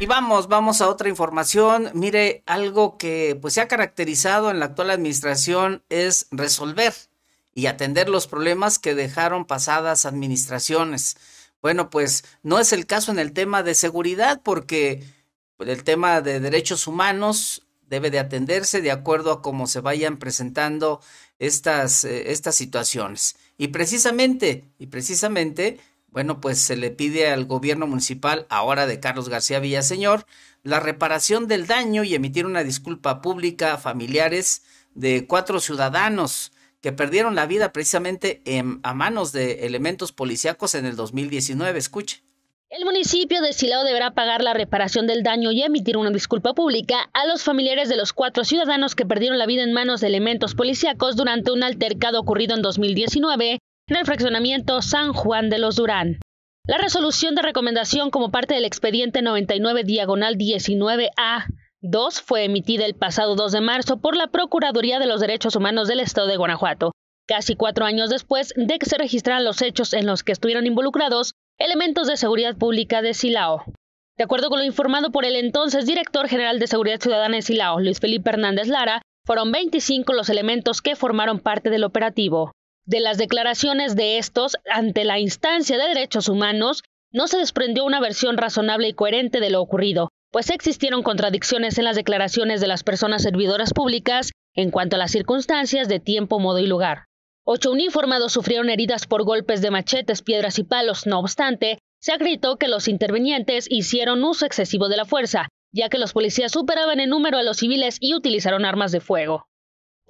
Y vamos, vamos a otra información. Mire, algo que pues se ha caracterizado en la actual administración es resolver y atender los problemas que dejaron pasadas administraciones. Bueno, pues no es el caso en el tema de seguridad porque el tema de derechos humanos debe de atenderse de acuerdo a cómo se vayan presentando estas, eh, estas situaciones. Y precisamente, y precisamente bueno, pues se le pide al gobierno municipal, ahora de Carlos García Villaseñor, la reparación del daño y emitir una disculpa pública a familiares de cuatro ciudadanos que perdieron la vida precisamente en, a manos de elementos policíacos en el 2019. Escuche. El municipio de Silao deberá pagar la reparación del daño y emitir una disculpa pública a los familiares de los cuatro ciudadanos que perdieron la vida en manos de elementos policíacos durante un altercado ocurrido en 2019 en el fraccionamiento San Juan de los Durán. La resolución de recomendación como parte del expediente 99 diagonal 19A 2 fue emitida el pasado 2 de marzo por la Procuraduría de los Derechos Humanos del Estado de Guanajuato, casi cuatro años después de que se registraran los hechos en los que estuvieron involucrados elementos de seguridad pública de Silao. De acuerdo con lo informado por el entonces director general de Seguridad Ciudadana de Silao, Luis Felipe Hernández Lara, fueron 25 los elementos que formaron parte del operativo. De las declaraciones de estos ante la instancia de derechos humanos, no se desprendió una versión razonable y coherente de lo ocurrido, pues existieron contradicciones en las declaraciones de las personas servidoras públicas en cuanto a las circunstancias de tiempo, modo y lugar. Ocho uniformados sufrieron heridas por golpes de machetes, piedras y palos, no obstante, se acreditó que los intervenientes hicieron uso excesivo de la fuerza, ya que los policías superaban en número a los civiles y utilizaron armas de fuego.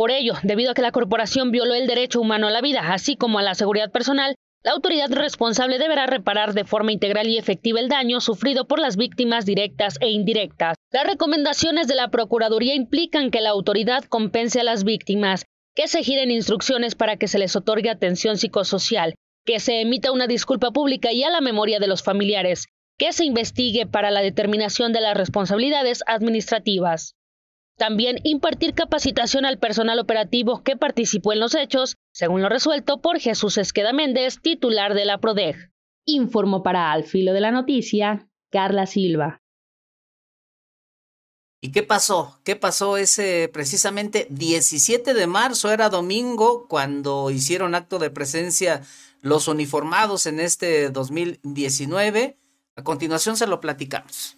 Por ello, debido a que la corporación violó el derecho humano a la vida, así como a la seguridad personal, la autoridad responsable deberá reparar de forma integral y efectiva el daño sufrido por las víctimas directas e indirectas. Las recomendaciones de la Procuraduría implican que la autoridad compense a las víctimas, que se giren instrucciones para que se les otorgue atención psicosocial, que se emita una disculpa pública y a la memoria de los familiares, que se investigue para la determinación de las responsabilidades administrativas. También impartir capacitación al personal operativo que participó en los hechos, según lo resuelto por Jesús Esqueda Méndez, titular de la PRODEG. Informó para Al Filo de la Noticia, Carla Silva. ¿Y qué pasó? ¿Qué pasó ese precisamente 17 de marzo? Era domingo cuando hicieron acto de presencia los uniformados en este 2019. A continuación se lo platicamos.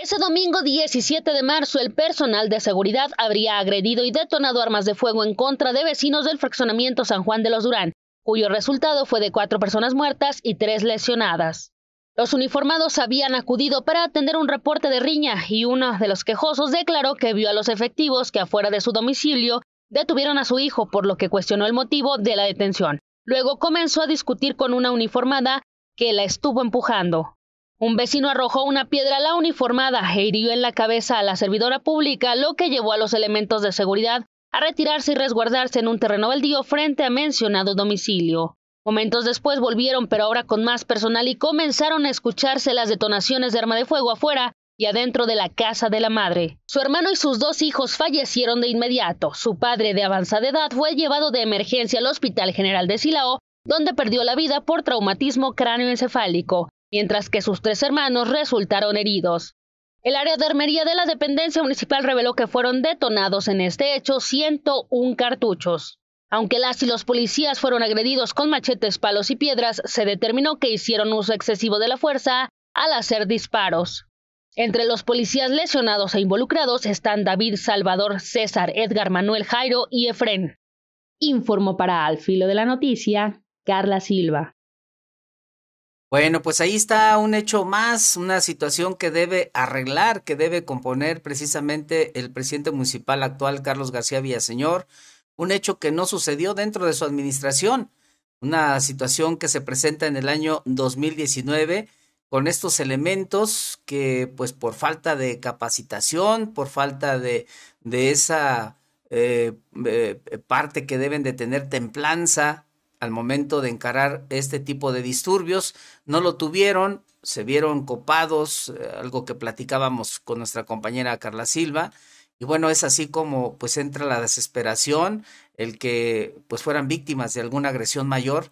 Ese domingo 17 de marzo, el personal de seguridad habría agredido y detonado armas de fuego en contra de vecinos del fraccionamiento San Juan de los Durán, cuyo resultado fue de cuatro personas muertas y tres lesionadas. Los uniformados habían acudido para atender un reporte de riña y uno de los quejosos declaró que vio a los efectivos que afuera de su domicilio detuvieron a su hijo, por lo que cuestionó el motivo de la detención. Luego comenzó a discutir con una uniformada que la estuvo empujando. Un vecino arrojó una piedra a la uniformada e hirió en la cabeza a la servidora pública, lo que llevó a los elementos de seguridad a retirarse y resguardarse en un terreno baldío frente a mencionado domicilio. Momentos después volvieron, pero ahora con más personal y comenzaron a escucharse las detonaciones de arma de fuego afuera y adentro de la casa de la madre. Su hermano y sus dos hijos fallecieron de inmediato. Su padre de avanzada edad fue llevado de emergencia al Hospital General de Silao, donde perdió la vida por traumatismo cráneoencefálico mientras que sus tres hermanos resultaron heridos. El área de armería de la dependencia municipal reveló que fueron detonados en este hecho 101 cartuchos. Aunque las y los policías fueron agredidos con machetes, palos y piedras, se determinó que hicieron uso excesivo de la fuerza al hacer disparos. Entre los policías lesionados e involucrados están David, Salvador, César, Edgar, Manuel, Jairo y Efrén. Informó para Al Filo de la Noticia, Carla Silva. Bueno, pues ahí está un hecho más, una situación que debe arreglar, que debe componer precisamente el presidente municipal actual, Carlos García Villaseñor, un hecho que no sucedió dentro de su administración, una situación que se presenta en el año 2019 con estos elementos que pues por falta de capacitación, por falta de, esa eh, eh, parte que deben de tener templanza, al momento de encarar este tipo de disturbios. No lo tuvieron, se vieron copados, eh, algo que platicábamos con nuestra compañera Carla Silva. Y bueno, es así como pues entra la desesperación, el que pues fueran víctimas de alguna agresión mayor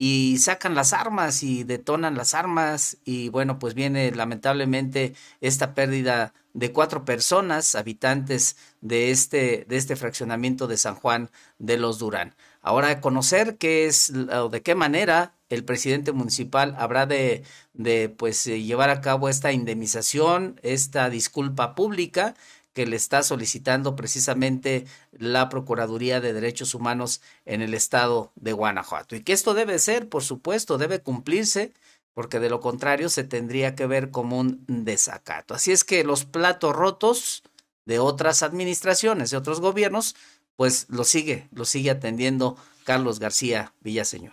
y sacan las armas y detonan las armas y bueno, pues viene lamentablemente esta pérdida de cuatro personas, habitantes de este, de este fraccionamiento de San Juan de los Durán. Ahora, conocer qué es o de qué manera el presidente municipal habrá de, de pues, eh, llevar a cabo esta indemnización, esta disculpa pública que le está solicitando precisamente la Procuraduría de Derechos Humanos en el estado de Guanajuato. Y que esto debe ser, por supuesto, debe cumplirse, porque de lo contrario se tendría que ver como un desacato. Así es que los platos rotos de otras administraciones, de otros gobiernos, pues lo sigue, lo sigue atendiendo Carlos García Villaseñor.